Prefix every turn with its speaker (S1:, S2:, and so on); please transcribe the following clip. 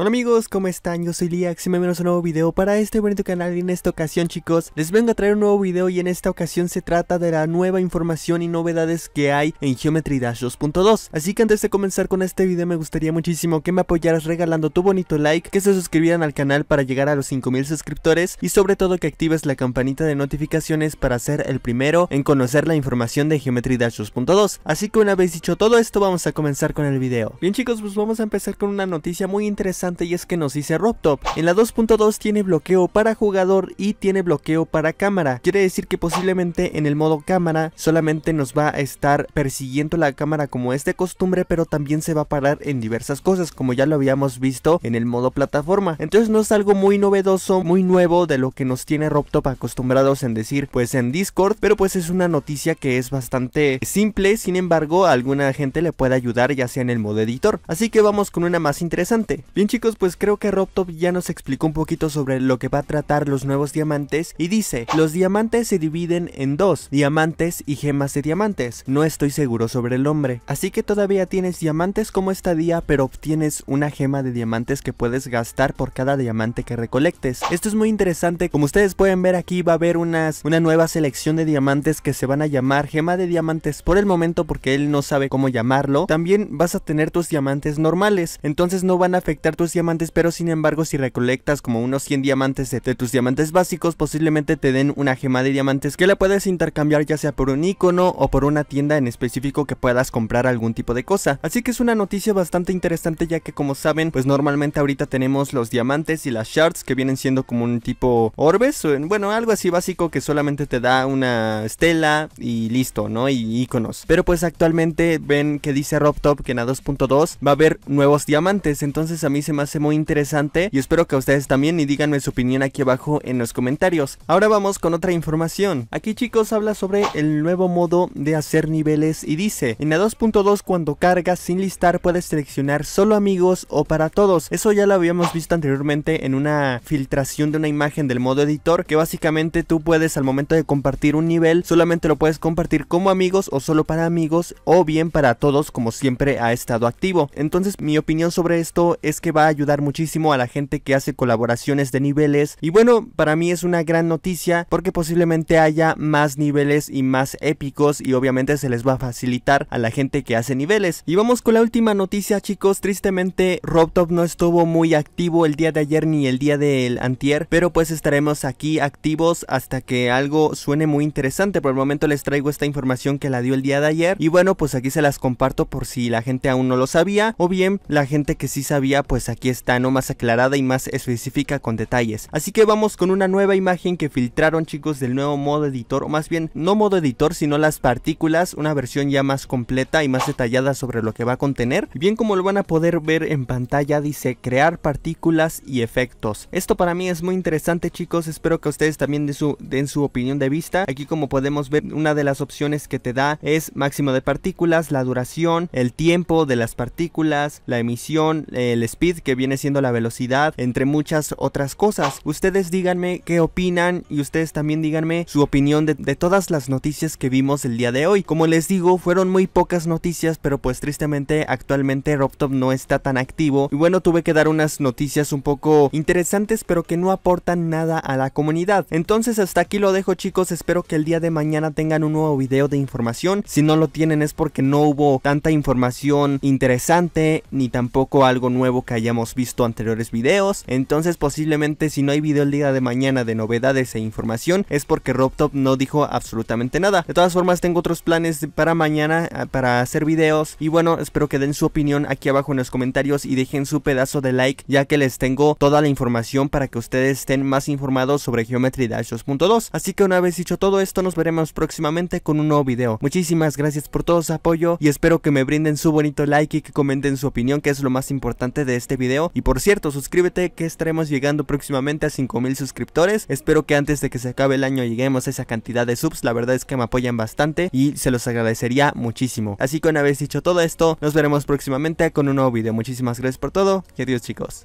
S1: Hola amigos, ¿cómo están? Yo soy Liax y me a un nuevo video para este bonito canal y en esta ocasión chicos les vengo a traer un nuevo video y en esta ocasión se trata de la nueva información y novedades que hay en Geometry Dash 2.2 así que antes de comenzar con este video me gustaría muchísimo que me apoyaras regalando tu bonito like, que se suscribieran al canal para llegar a los 5000 suscriptores y sobre todo que actives la campanita de notificaciones para ser el primero en conocer la información de Geometry Dash 2.2 así que una vez dicho todo esto vamos a comenzar con el video. Bien chicos pues vamos a empezar con una noticia muy interesante y es que nos dice RobTop. En la 2.2 tiene bloqueo para jugador y tiene bloqueo para cámara. Quiere decir que posiblemente en el modo cámara solamente nos va a estar persiguiendo la cámara como es de costumbre, pero también se va a parar en diversas cosas, como ya lo habíamos visto en el modo plataforma. Entonces no es algo muy novedoso, muy nuevo de lo que nos tiene RobTop acostumbrados en decir pues en Discord, pero pues es una noticia que es bastante simple, sin embargo alguna gente le puede ayudar ya sea en el modo editor. Así que vamos con una más interesante. Bien chicos, chicos, pues creo que RobTop ya nos explicó un poquito sobre lo que va a tratar los nuevos diamantes y dice, los diamantes se dividen en dos, diamantes y gemas de diamantes, no estoy seguro sobre el nombre, así que todavía tienes diamantes como día pero obtienes una gema de diamantes que puedes gastar por cada diamante que recolectes, esto es muy interesante, como ustedes pueden ver aquí va a haber unas, una nueva selección de diamantes que se van a llamar gema de diamantes por el momento porque él no sabe cómo llamarlo, también vas a tener tus diamantes normales, entonces no van a afectar tus diamantes, pero sin embargo si recolectas como unos 100 diamantes de, tus diamantes básicos, posiblemente te den una gema de diamantes que la puedes intercambiar ya sea por un icono o por una tienda en específico que puedas comprar algún tipo de cosa. Así que es una noticia bastante interesante ya que como saben, pues normalmente ahorita tenemos los diamantes y las shards que vienen siendo como un tipo orbes, o, bueno, algo así básico que solamente te da una estela y listo, ¿no? Y iconos. Pero pues actualmente ven que dice RobTop que en la 2.2 va a haber nuevos diamantes, entonces a mí se me hace muy interesante y espero que ustedes también y díganme su opinión aquí abajo en los comentarios. Ahora vamos con otra información. Aquí chicos habla sobre el nuevo modo de hacer niveles y dice, en la 2.2 cuando cargas sin listar puedes seleccionar solo amigos o para todos. Eso ya lo habíamos visto anteriormente en una filtración de una imagen del modo editor que básicamente tú puedes al momento de compartir un nivel solamente lo puedes compartir como amigos o solo para amigos o bien para todos como siempre ha estado activo. Entonces mi opinión sobre esto es que va a ayudar muchísimo a la gente que hace colaboraciones de niveles. Y bueno, para mí es una gran noticia porque posiblemente haya más niveles y más épicos y obviamente se les va a facilitar a la gente que hace niveles. Y vamos con la última noticia chicos, tristemente RobTop no estuvo muy activo el día de ayer ni el día del antier, pero pues estaremos aquí activos hasta que algo suene muy interesante. Por el momento les traigo esta información que la dio el día de ayer y bueno, pues aquí se las comparto por si la gente aún no lo sabía o bien la gente que sí sabía pues pues aquí está, no más aclarada y más específica con detalles. Así que vamos con una nueva imagen que filtraron chicos del nuevo modo editor, o más bien no modo editor sino las partículas, una versión ya más completa y más detallada sobre lo que va a contener. Bien como lo van a poder ver en pantalla dice crear partículas y efectos. Esto para mí es muy interesante chicos, espero que ustedes también den su opinión de vista. Aquí como podemos ver una de las opciones que te da es máximo de partículas, la duración, el tiempo de las partículas, la emisión, el speed que viene siendo la velocidad, entre muchas otras cosas. Ustedes díganme qué opinan y ustedes también díganme su opinión de, de todas las noticias que vimos el día de hoy. Como les digo, fueron muy pocas noticias, pero pues tristemente actualmente RobTop no está tan activo. Y bueno, tuve que dar unas noticias un poco interesantes, pero que no aportan nada a la comunidad. Entonces hasta aquí lo dejo chicos, espero que el día de mañana tengan un nuevo video de información. Si no lo tienen es porque no hubo tanta información interesante ni tampoco algo nuevo que haya Hemos visto anteriores videos, entonces posiblemente si no hay video el día de mañana de novedades e información es porque RobTop no dijo absolutamente nada. De todas formas tengo otros planes para mañana eh, para hacer videos y bueno, espero que den su opinión aquí abajo en los comentarios y dejen su pedazo de like ya que les tengo toda la información para que ustedes estén más informados sobre Geometry Dash 2.2. Así que una vez dicho todo esto nos veremos próximamente con un nuevo video. Muchísimas gracias por todo su apoyo y espero que me brinden su bonito like y que comenten su opinión que es lo más importante de este video. Y por cierto, suscríbete que estaremos llegando próximamente a 5000 suscriptores. Espero que antes de que se acabe el año lleguemos a esa cantidad de subs. La verdad es que me apoyan bastante y se los agradecería muchísimo. Así que una vez dicho todo esto, nos veremos próximamente con un nuevo video. Muchísimas gracias por todo y adiós chicos.